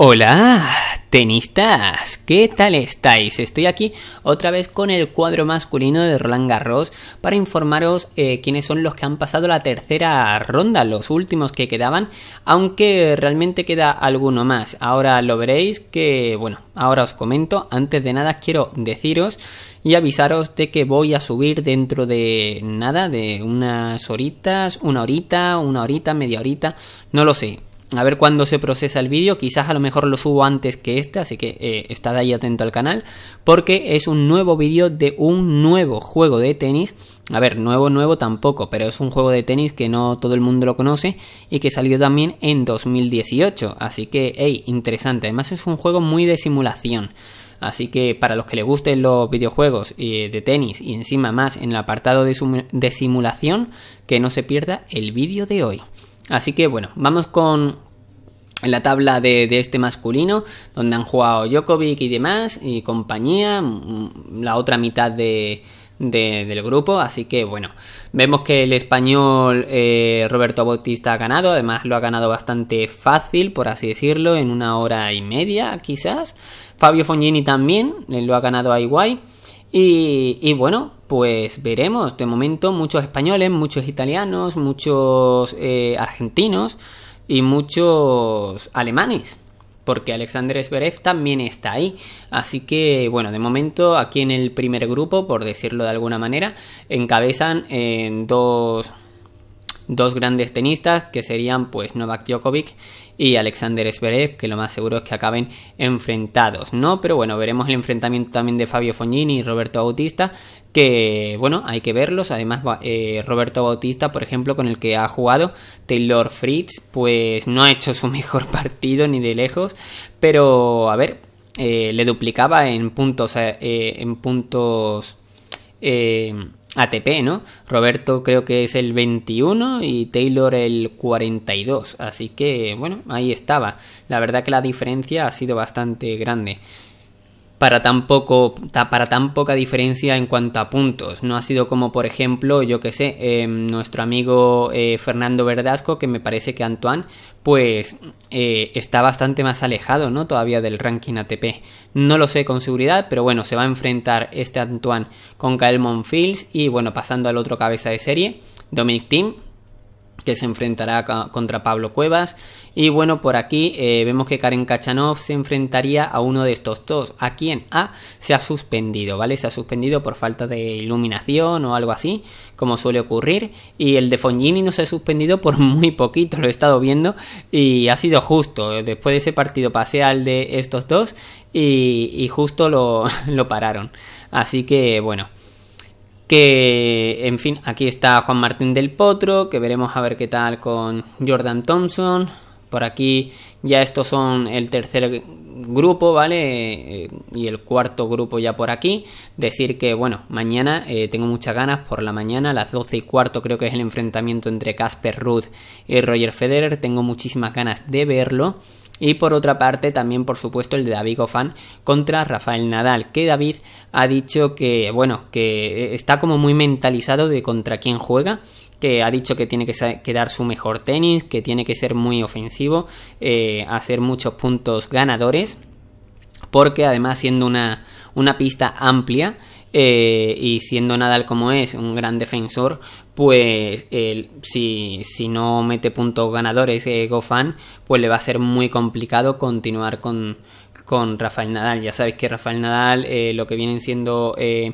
Hola, tenistas, ¿qué tal estáis? Estoy aquí otra vez con el cuadro masculino de Roland Garros para informaros eh, quiénes son los que han pasado la tercera ronda, los últimos que quedaban, aunque realmente queda alguno más. Ahora lo veréis que, bueno, ahora os comento. Antes de nada quiero deciros y avisaros de que voy a subir dentro de nada, de unas horitas, una horita, una horita, media horita, no lo sé, a ver cuándo se procesa el vídeo, quizás a lo mejor lo subo antes que este, así que eh, estad ahí atento al canal, porque es un nuevo vídeo de un nuevo juego de tenis, a ver, nuevo nuevo tampoco, pero es un juego de tenis que no todo el mundo lo conoce y que salió también en 2018, así que, hey, interesante, además es un juego muy de simulación. Así que para los que les gusten los videojuegos eh, de tenis y encima más en el apartado de simulación, que no se pierda el vídeo de hoy. Así que bueno, vamos con la tabla de, este masculino, donde han jugado Djokovic y demás, y compañía, mm, mm, la otra mitad del grupo. Así que bueno, vemos que el español eh, Roberto Bautista ha ganado, además lo ha ganado bastante fácil, por así decirlo, en una hora y media quizás. Fabio Fognini también eh, lo ha ganado a guay. Y, bueno, pues veremos. De momento muchos españoles, muchos italianos, muchos eh, argentinos y muchos alemanes. Porque Alexander Zverev también está ahí. Así que, bueno, de momento aquí en el primer grupo, por decirlo de alguna manera, encabezan en dos dos grandes tenistas que serían pues Novak Djokovic y Alexander Zverev, que lo más seguro es que acaben enfrentados, ¿no? Pero bueno, veremos el enfrentamiento también de Fabio Fognini y Roberto Bautista, que bueno, hay que verlos. Además, eh, Roberto Bautista, por ejemplo, con el que ha jugado Taylor Fritz, pues no ha hecho su mejor partido ni de lejos, pero a ver, eh, le duplicaba en puntos, eh, en puntos... Eh, ATP, ¿no? Roberto creo que es el 21 y Taylor el 42. Así que, bueno, ahí estaba. La verdad que la diferencia ha sido bastante grande para tan, para tan poca diferencia en cuanto a puntos. No ha sido como, por ejemplo, yo que sé, em, nuestro amigo eh, Fernando Verdasco, que me parece que Antoine, pues eh, está bastante más alejado, ¿no? Todavía del ranking ATP. No lo sé con seguridad, pero bueno, se va a enfrentar este Antoine con Kael Fields y bueno, pasando al otro cabeza de serie, Dominic Thiem, que se enfrentará contra Pablo Cuevas. Y bueno, por aquí eh, vemos que Karen Kachanov se enfrentaría a uno de estos dos, a quien A se ha suspendido, ¿vale? Se ha suspendido por falta de iluminación o algo así, como suele ocurrir. Y el de Fongini no se ha suspendido por muy poquito, lo he estado viendo, y ha sido justo. Eh, después de ese partido pasé al de estos dos y, y justo lo, lo pararon. Así que bueno. Que, en fin, aquí está Juan Martín del Potro, que veremos a ver qué tal con Jordan Thompson. Por aquí ya estos son el tercer grupo, ¿vale? Eh, y el cuarto grupo ya por aquí. Decir que, bueno, mañana eh, tengo muchas ganas por la mañana, a las 12 y cuarto creo que es el enfrentamiento entre Casper Ruth y Roger Federer. Tengo muchísimas ganas de verlo. Y por otra parte, también por supuesto el de David Goffin contra Rafael Nadal, que David ha dicho que, bueno, que está como muy mentalizado de contra quién juega que ha dicho que tiene que, dar su mejor tenis, que tiene que ser muy ofensivo, eh, hacer muchos puntos ganadores, porque además siendo una, una pista amplia, eh, y siendo Nadal como es, un gran defensor, pues si, si, no mete puntos ganadores eh, GoFan, pues le va a ser muy complicado continuar con, con Rafael Nadal. Ya sabéis que Rafael Nadal eh, lo que vienen siendo eh,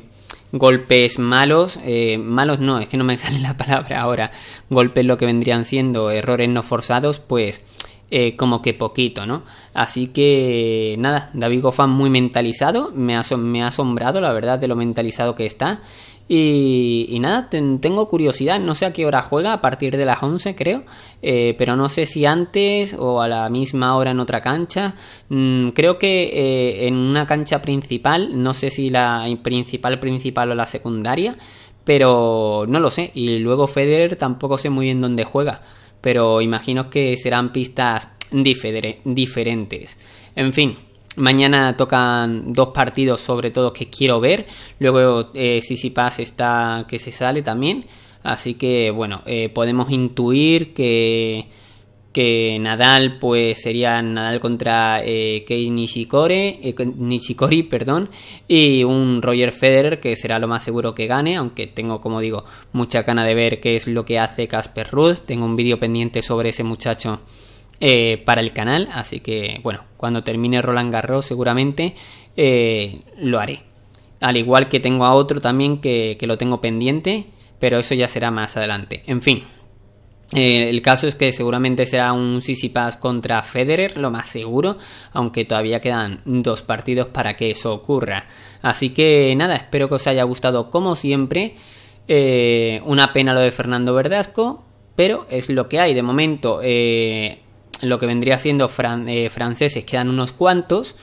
golpes malos, malos no, es que no me sale la palabra ahora, golpes lo que vendrían siendo errores no forzados, pues eh, como que poquito, ¿no? Así que nada, David Goffin muy mentalizado, me ha, asombrado la verdad de lo mentalizado que está. Y, nada, tengo curiosidad, no sé a qué hora juega, a partir de las 11 creo, eh, pero no sé si antes o a la misma hora en otra cancha. Mm, creo que eh, en una cancha principal, no sé si la principal principal o la secundaria, pero no lo sé. Y luego Federer tampoco sé muy bien dónde juega pero imagino que serán pistas diferentes. En fin, Mañana tocan dos partidos, sobre todo que quiero ver. Luego eh, Sisi Paz está que se sale también. Así que bueno, eh, podemos intuir que que Nadal pues sería Nadal contra eh, Kei eh, Nishikori, perdón, y un Roger Federer que será lo más seguro que gane, aunque tengo como digo mucha gana de ver qué es lo que hace Casper Ruud, tengo un vídeo pendiente sobre ese muchacho eh, para el canal, así que bueno, cuando termine Roland Garros seguramente lo haré. Al igual que tengo a otro también que, que lo tengo pendiente, pero eso ya será más adelante. En fin, eh, el caso es que seguramente será un Pass contra Federer, lo más seguro, aunque todavía quedan dos partidos para que eso ocurra. Así que nada, espero que os haya gustado como siempre. Eh, una pena lo de Fernando Verdasco, pero es lo que hay. De momento, eh, lo que vendría siendo franceses quedan unos cuantos.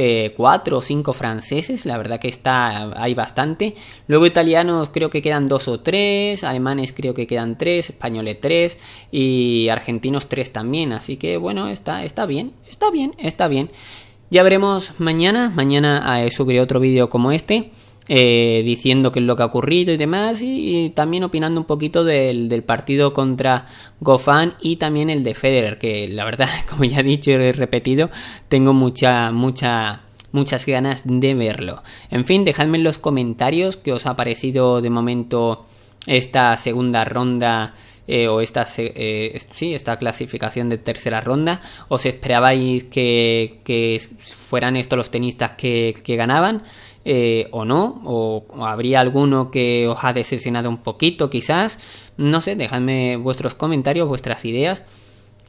Eh, cuatro o cinco franceses, la verdad que está, hay bastante. Luego italianos creo que quedan dos o tres, alemanes creo que quedan tres, españoles tres y argentinos tres también. Así que bueno, está, está bien, está bien, está bien. Ya veremos mañana, mañana eh, subiré otro vídeo como este. Eh, diciendo qué es lo que ha ocurrido y demás, y, también opinando un poquito del, partido contra Gofan y también el de Federer, que la verdad, como ya he dicho y he repetido, tengo mucha, mucha muchas ganas de verlo. En fin, dejadme en los comentarios que os ha parecido de momento esta segunda ronda eh, o esta, eh, sí, esta clasificación de tercera ronda. ¿Os esperabais que, que fueran estos los tenistas que, que ganaban? Eh, o no, o, o, habría alguno que os ha decepcionado un poquito quizás, no sé, dejadme vuestros comentarios, vuestras ideas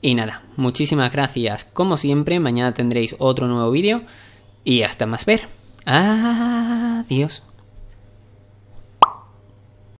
y nada, muchísimas gracias como siempre, mañana tendréis otro nuevo vídeo y hasta más ver. Adiós.